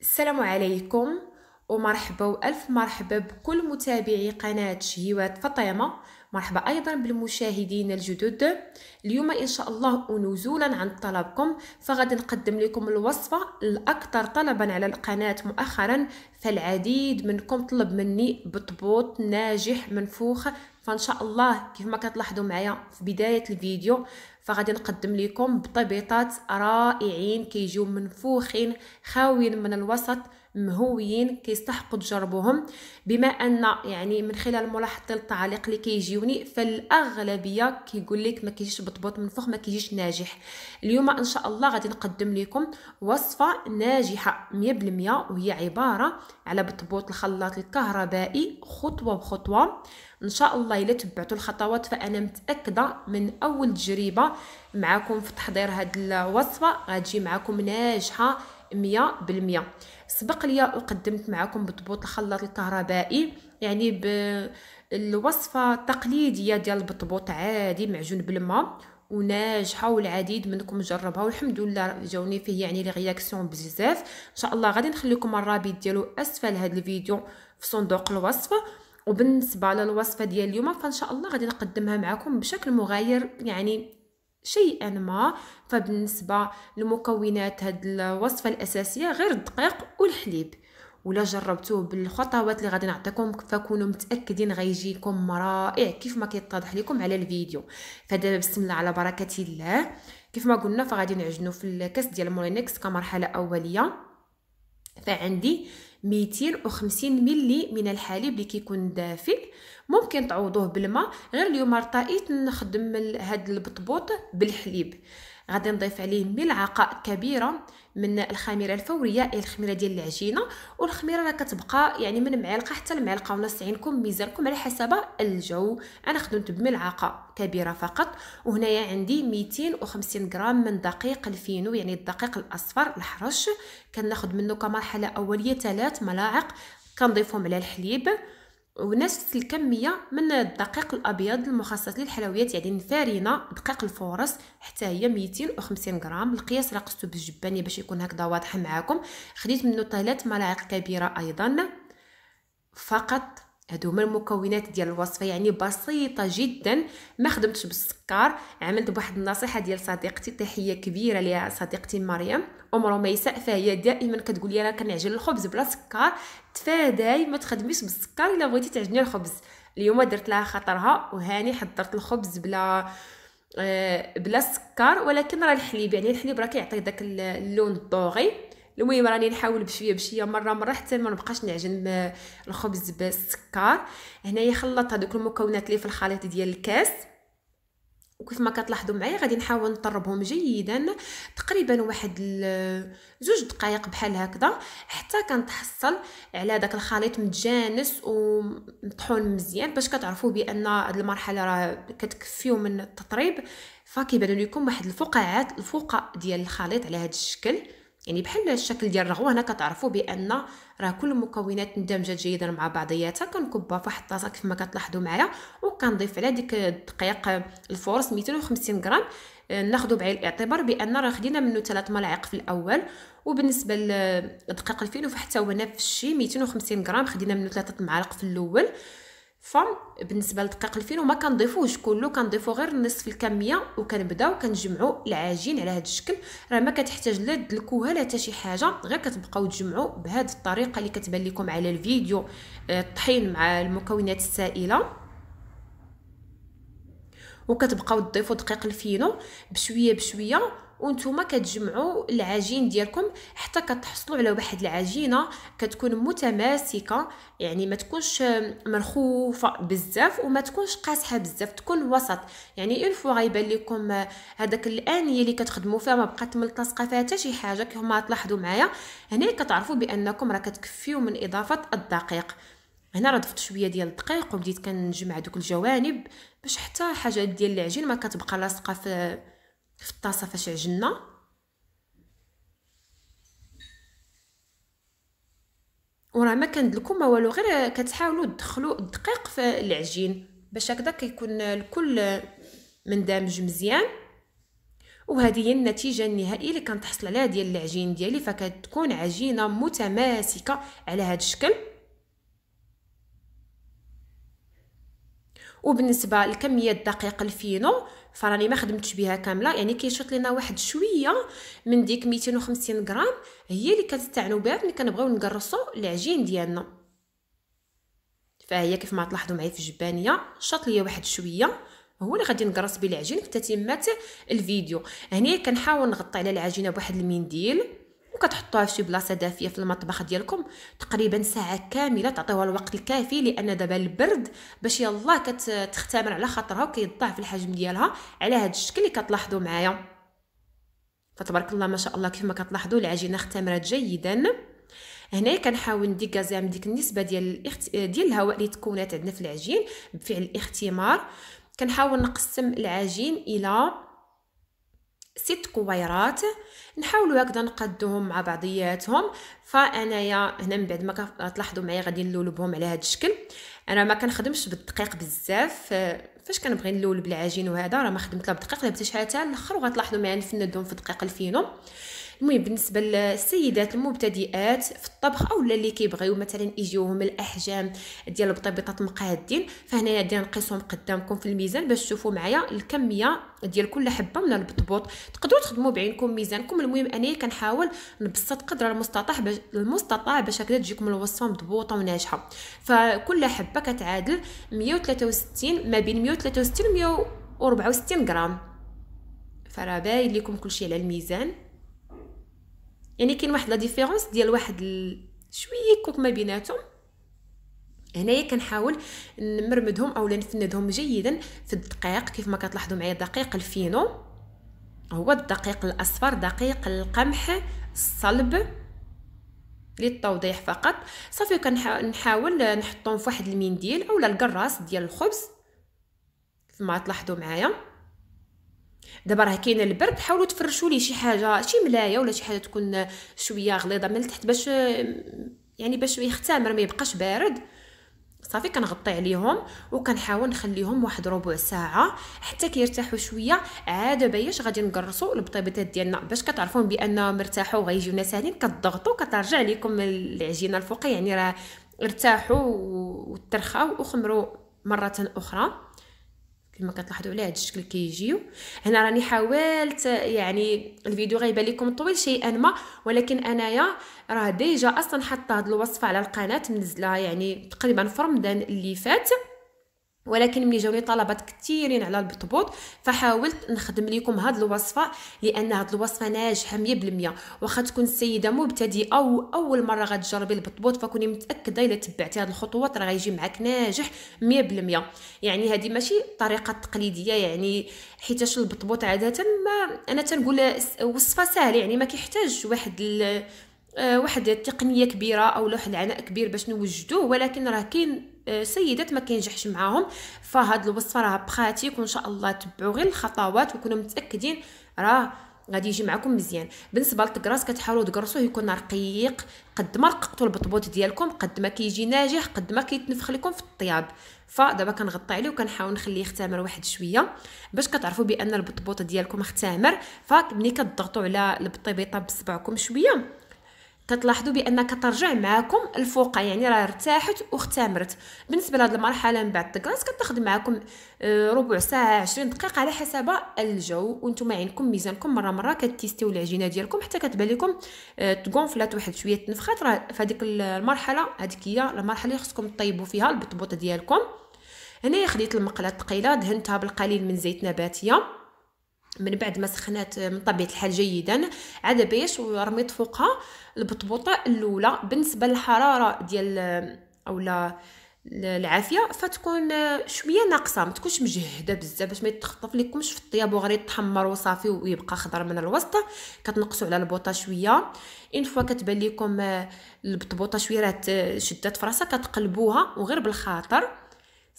السلام عليكم ومرحبا والف مرحبا بكل متابعي قناه شهيوات فطيمه مرحبا ايضا بالمشاهدين الجدد اليوم ان شاء الله ونزولا عن طلبكم فغادي نقدم لكم الوصفه الاكثر طلبا على القناه مؤخرا فالعديد منكم طلب مني بطبوط ناجح منفوخ فان شاء الله كيف ما كتلاحظوا معايا في بدايه الفيديو فغادي نقدم لكم بطبيطات رائعين كيجيو منفوخين خاويين من الوسط مهويين كيستحقوا تجربوهم بما ان يعني من خلال ملاحظه التعليق اللي كيجيوني فالاغلبيه كيقول لك ما كيجيش بطبوط منفوخ ما كيجيش ناجح اليوم ان شاء الله غادي نقدم لكم وصفه ناجحه 100% وهي عباره على بطبوط الخلاط الكهربائي خطوه بخطوه ان شاء الله الا تبعتوا الخطوات فانا متاكده من اول تجربه معكم في تحضير هذه الوصفه غتجي معكم ناجحه مية سبق ليا وقدمت معكم بطبوط الخلاط الكهربائي يعني بالوصفة التقليدية ديال البطبوط عادي معجون بالماء وناجحه والعديد منكم جربها والحمد لله جاوني فيه يعني لي رياكسيون بزاف ان شاء الله غادي نخليكم الرابط ديالو اسفل هذا الفيديو في صندوق الوصف وبالنسبه للوصفه ديال اليوم فان شاء الله غادي نقدمها معكم بشكل مغاير يعني شيئا ما فبالنسبة لمكونات هذه الوصفة الأساسية غير الدقيق والحليب ولا جربتوه بالخطوات اللي غادي نعطيكم فكونوا متاكدين غيجيكم رائع كيف ما كيتضح لكم على الفيديو فدابا بسم الله على بركه الله كيف ما قلنا فغادي نعجنوا في الكاس ديال مولينكس كمرحله اوليه فعندي 250 ملي من الحليب اللي كيكون دافئ ممكن تعوضوه بالماء غير اليوم ارتئيت نخدم هاد البطبوط بالحليب غادي نضيف عليه ملعقه كبيره من الخميره الفوريه اي الخميره ديال العجينه والخميره راه كتبقى يعني من معلقه حتى لمعلقه ونص عينكم ميزانكم على حسب الجو انا خدمت بملعقه كبيره فقط وهنايا عندي 250 غرام من دقيق الفينو يعني الدقيق الاصفر الحرش كناخذ منه كمرحله اوليه ثلاث ملاعق كنضيفهم على الحليب ونفس الكميه من الدقيق الابيض المخصص للحلويات يعني الفارينه دقيق الفورس حتى هي 250 غرام القياس راه قصته بالجبانيه باش يكون هكذا واضح معاكم خديت منه ثلاث ملاعق كبيره ايضا فقط هادو هما المكونات ديال الوصفه يعني بسيطه جدا ما خدمتش بالسكر عملت بواحد النصيحه ديال صديقتي تحيه كبيره ليها صديقتي مريم عمره ما يساء فهي دائما كتقول لي راه كنعجن الخبز بلا سكر تفاداي ما تخدميش بالسكر الا بغيتي تعجني الخبز اليوم درت لها خاطرها وهاني حضرت الخبز بلا آه، بلا سكر ولكن راه الحليب يعني الحليب راه كيعطي داك اللون الضوغي المهم راني نحاول بشويه بشويه مره مره حتى ما نبقاش نعجن آه، الخبز بالسكر هنايا خلطت هذوك المكونات اللي في الخليط ديال الكاس وكيف ما كتلاحظوا معايا غادي نحاول نطربهم جيدا تقريبا واحد زوج دقائق بحال هكذا حتى كنتحصل على داك الخليط متجانس ومطحون مزيان باش كتعرفوا بان هاد المرحله راه كتكفيو من التطريب فكيبان لكم واحد الفقاعات الفوق ديال الخليط على هذا الشكل يعني بحال الشكل ديال الرغوه هنا كتعرفوا بان راه كل المكونات مدمجه جيدا مع بعضياتها كنكبها في واحد الطاسه كيف ما كتلاحظوا معايا وكنضيف على ديك الدقيق الفور 250 غرام آه، ناخذ بعين الاعتبار بان راه خدينا منه ثلاث ملاعق في الاول وبالنسبه لدقيق الفينو فحتى هو نفس الشيء 250 غرام خدينا منه ثلاثه معالق في الاول فبالنسبه بالنسبه لدقيق الفينو ما كنضيفوهش كله كنضيفو غير نصف الكميه وكنبداو كنجمعوا العجين على هذا الشكل راه ما كتحتاج لا دلكوها لا حتى شي حاجه غير كتبقاو تجمعوا بهذه الطريقه اللي كتبان لكم على الفيديو آه، الطحين مع المكونات السائله وكتبقاو تضيفوا دقيق الفينو بشويه بشويه وانتوما كتجمعوا العجين ديالكم حتى كتحصلوا على واحد العجينه كتكون متماسكه يعني ما تكونش مرخوفه بزاف وما تكونش قاسحه بزاف تكون وسط يعني اون فوا غيبان لكم هذاك الانيه اللي كتخدموا فيها ما بقات ملتصقه فيها حتى شي حاجه كما تلاحظوا معايا هنا كتعرفوا بانكم راه كتكفيو من اضافه الدقيق هنا راه ضفت شويه ديال الدقيق وبديت كنجمع دوك الجوانب باش حتى حاجات ديال العجين ما كتبقى لاصقه في في الطاسه فاش عجنا وراه ما كندلكم ما والو غير كتحاولوا تدخلوا الدقيق في العجين باش هكذا كيكون الكل مندمج مزيان وهذه هي النتيجه النهائيه اللي كنتحصل عليها ديال العجين ديالي فكتكون عجينه متماسكه على هذا الشكل وبالنسبه للكميه دقيق الفينو فراني ما خدمتش بها كامله يعني كيشط لينا واحد شويه من ديك 250 غرام هي اللي كنستعنوا بها ملي كنبغيو نقرصوا العجين ديالنا فهي كيف ما تلاحظوا معايا في الجبانيه شاط ليا واحد شويه هو اللي غادي نقرص به العجين في تتمه الفيديو هنا كنحاول نغطي على العجينه بواحد المنديل وكتحطوها في شي بلاصه دافيه في المطبخ ديالكم تقريبا ساعه كامله تعطيوها الوقت الكافي لان دابا البرد باش يلاه كتختمر على خاطرها وكيضاعف الحجم ديالها على هذا الشكل اللي كتلاحظوا معايا فتبارك الله ما شاء الله ما كتلاحظوا العجينه اختمرت جيدا هنا كنحاول ندي من ديك النسبه ديال الاخت... ديال الهواء اللي تكونات عندنا في العجين بفعل الاختمار كنحاول نقسم العجين الى ست كويرات نحاولوا هكذا نقادوهم مع بعضياتهم فانايا هنا من بعد ما تلاحظوا معايا غادي نلولبهم على هذا الشكل انا ما كنخدمش بالدقيق بزاف آه، فاش كنبغي نلولب العجين وهذا راه ما خدمت لا بالدقيق لا بتشحاتها الاخر وغتلاحظوا معايا نفندهم في دقيق الفينو المهم بالنسبه للسيدات المبتدئات في الطبخ او اللي كيبغيو مثلا يجيوهم الاحجام ديال بطبيطات مقادين فهنايا غادي نقيسهم قدامكم في الميزان باش تشوفوا معايا الكميه ديال كل حبه من البطبوط تقدروا تخدموا بعينكم ميزانكم المهم انايا كنحاول نبسط قدر المستطاع باش المستطاع باش هكذا تجيكم الوصفه مضبوطه وناجحه فكل حبه كتعادل 163 ما بين 163 و 164 غرام فراه باين لكم كلشي على الميزان يعني كاين واحد لا ديفيرونس ديال واحد شويه كوك ما بيناتهم هنايا كنحاول نمرمدهم اولا نفندهم جيدا في الدقيق كيف ما كتلاحظوا معايا دقيق الفينو هو الدقيق الاصفر دقيق القمح الصلب للتوضيح فقط صافي كنحاول نحطهم في واحد المنديل اولا الكراس ديال الخبز كما تلاحظوا معايا دابا راه كاين البرد حاولوا تفرشوا لي شي حاجه شي ملايه ولا شي حاجه تكون شويه غليظه من التحت باش يعني باش يختمر ما يبقاش بارد صافي كنغطي عليهم وكنحاول نخليهم واحد ربع ساعه حتى كيرتاحوا شويه عاد باش غادي نقرصوا البطيبات ديالنا باش كتعرفوا بان مرتاحوا غيجيونا ساهلين كتضغطوا كترجع لكم العجينه الفوقيه يعني راه ارتاحوا وترخاو وخمروا مره اخرى كما كتلاحظوا عليه هذا الشكل كيجيو هنا راني حاولت يعني الفيديو غيبان لكم طويل شيئا ما ولكن انايا راه ديجا اصلا حاطه هاد الوصفه على القناه منزله يعني تقريبا في رمضان اللي فات ولكن ملي جاوني طلبات كثيرين على البطبوط فحاولت نخدم لكم هاد الوصفه لان هاد الوصفه ناجحه 100% واخا تكون السيده مبتدئه او اول مره غتجربي البطبوط فكوني متاكده الا تبعتي هاد الخطوات راه غيجي معاك ناجح 100% يعني هادي ماشي طريقه تقليديه يعني حيتاش البطبوط عاده ما انا تنقول وصفه سهله يعني ما كيحتاج واحد آه، واحد التقنيه كبيره او واحد العناء كبير باش نوجدوه ولكن راه كاين سيدات ما كينجحش معاهم فهاد الوصفه راه براتيك وان شاء الله تبعوا غير الخطوات وكونوا متاكدين راه غادي يجي معكم مزيان بالنسبه للتكراس كتحاولوا تكرسوه يكون رقيق قد ما رققتوا البطبوط ديالكم قد ما كيجي ناجح قد ما كيتنفخ لكم في الطياب فدابا كنغطي عليه وكنحاول نخليه يختمر واحد شويه باش كتعرفوا بان البطبوط ديالكم اختمر فملي كتضغطوا على البطيبيطه بصبعكم شويه تتلاحظوا بان كترجع معكم الفوق يعني راه ارتاحت واختمرت بالنسبه لهاد المرحله من بعد التكراس كتاخذ معكم آه، ربع ساعه 20 دقيقه على حسب الجو وانتم عينكم ميزانكم مره مره كتيستيو العجينه ديالكم حتى كتبان لكم آه، تكونفلات واحد شويه تنفخات راه فهاديك المرحله هذيك هي المرحله اللي خصكم طيبوا فيها البطبوط ديالكم هنايا خديت المقله الثقيله دهنتها بالقليل من زيت نباتيه من بعد ما سخنات من طبيعه الحال جيدا عاد بيش ورميت فوقها البطبوطه الاولى بالنسبه للحراره ديال اولا العافيه فتكون شويه ناقصه ما تكونش مجهده بزاف باش ما يتخطف لكمش في الطياب وغير يتحمر وصافي ويبقى خضر من الوسط كتنقصوا على البوطه شويه ان فوا كتبان لكم البطبوطه شويه راه شدات فراسها كتقلبوها وغير بالخاطر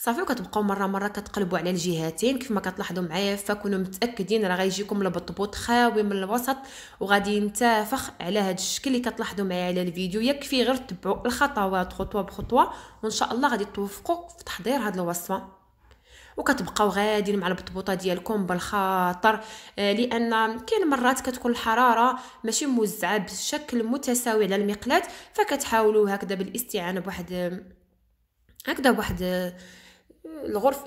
صافي وكتبقاو مره مره كتقلبوا على الجهتين كيف ما كتلاحظوا معايا فكونوا متاكدين راه غيجيكم البطبوط خاوي من الوسط وغادي ينتفخ على هذا الشكل اللي كتلاحظوا معايا على الفيديو يكفي غير تبعوا الخطوات خطوه بخطوه وان شاء الله غادي توفقوا في تحضير هذه الوصفه وكتبقاو غاديين مع البطبوطه ديالكم بالخاطر آه، لان كاين مرات كتكون الحراره ماشي موزعه بشكل متساوي على المقلاه فكتحاولوا هكذا بالاستعانه بواحد هكذا بواحد الغرف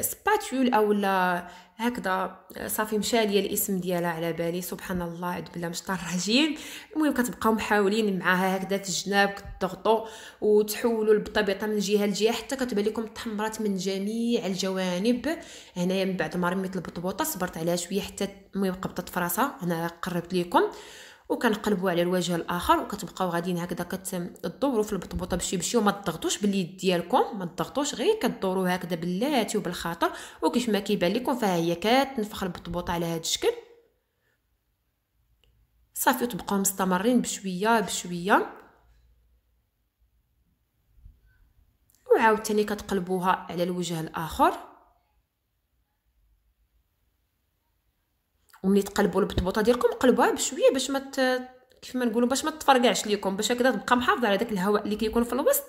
سباتول آه، او لا هكذا آه، صافي مشى ليا الاسم ديالها على بالي سبحان الله عاد بالله مش رجيم المهم كتبقاو محاولين معاها هكذا في الجناب كتضغطوا وتحولوا البطبيطه من جهه لجهه حتى كتبان لكم تحمرات من جميع الجوانب هنايا من بعد ما رميت البطبوطه صبرت عليها شويه حتى المهم قبضت فراسها انا قربت ليكم وكنقلبوا على الوجه الاخر وكتبقاو غاديين هكذا كتدوروا في البطبوطه بشي بشي وما تضغطوش باليد ديالكم ما تضغطوش غير كدوروا هكذا باللاتي وبالخاطر وكيف ما كيبان لكم فها هي كتنفخ البطبوطه على هذا الشكل صافي وتبقاو مستمرين بشويه بشويه وعاوتاني كتقلبوها على الوجه الاخر وملي تقلبوا البطبوطه ديالكم قلبوها بشويه باش ما مت... كيف ما نقولوا باش ما تفرقعش ليكم باش هكذا تبقى محافظه على داك الهواء اللي كيكون في الوسط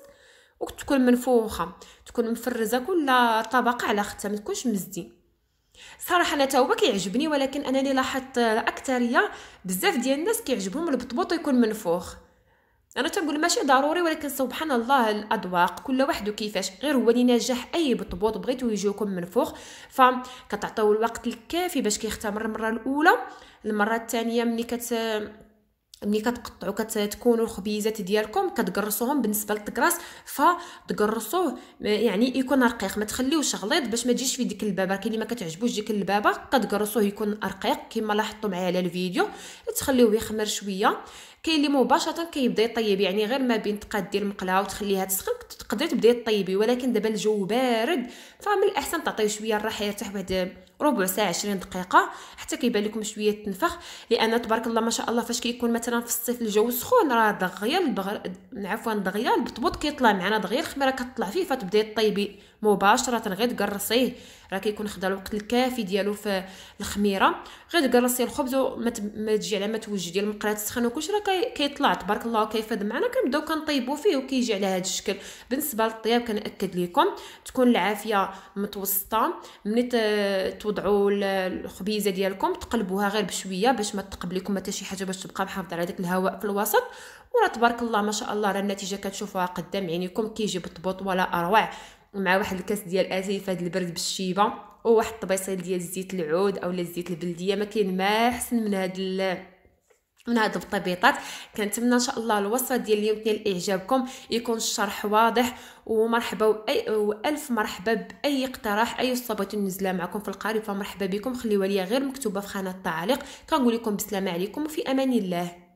وتكون منفوخه تكون مفرزه كل طبقه على اختها ما تكونش مزدي صراحه انا هو كيعجبني ولكن انني لاحظت اكثريه بزاف ديال الناس كيعجبهم البطبوطه يكون منفوخ انا تنقول ماشي ضروري ولكن سبحان الله الاذواق كل واحد كيفاش غير هو اللي نجح اي بطبوط بغيتو يجيوكم من فوق فكتعطيو الوقت الكافي باش كيختمر المره الاولى المره الثانيه ملي كت ملي كتقطعوا كتكونوا الخبيزات ديالكم كتقرصوهم بالنسبه للتقراص فتقرصوه يعني يكون رقيق ما تخليوش غليظ باش ما تجيش في ديك البابا كاين اللي ما كتعجبوش ديك البابا كتقرصوه يكون رقيق كما لاحظتوا معايا على الفيديو تخليوه يخمر شويه كاين اللي مباشره كيبدا يطيب يعني غير ما بين تقاد دير مقله وتخليها تسخن تقدري تبداي طيبي ولكن دابا الجو بارد فمن الاحسن تعطيه شويه الراحه يرتاح واحد ربع ساعه 20 دقيقه حتى كيبان لكم شويه تنفخ لان تبارك الله ما شاء الله فاش كيكون مثلا في الصيف الجو سخون راه دغيا البغر عفوا دغيا البطبوط كيطلع معنا دغيا الخميره كتطلع فيه فتبداي طيبي مباشره غير تقرصيه راه كيكون خدا الوقت الكافي ديالو في الخميره غير تقرصي الخبز وما تجي على ما ديال المقله تسخن وكلشي راه كيطلع تبارك الله كيفاد معنا كنبداو كنطيبو فيه وكيجي على هذا الشكل بالنسبه للطياب كنأكد لكم تكون العافيه متوسطه ملي توضعوا الخبيزه ديالكم تقلبوها غير بشويه باش ما تقبل لكم حتى شي حاجه باش تبقى محافظه على داك الهواء في الوسط وراه تبارك الله ما شاء الله راه النتيجه كتشوفوها قدام عينيكم كيجي بالضبط ولا اروع مع واحد الكاس ديال اتاي فهاد البرد بالشيبه وواحد الطبيصيل ديال زيت العود اولا زيت البلديه ما كاين ما احسن من هاد ال... من هاد الطبيطات كنتمنى ان شاء الله الوصفه ديال اليوم تنال اعجابكم يكون الشرح واضح ومرحبا واي الف مرحبا باي اقتراح اي صوبات نزلها معكم في القريب فمرحبا بكم خليوها ليا غير مكتوبه في خانه التعليق كنقول لكم بسلامه عليكم وفي امان الله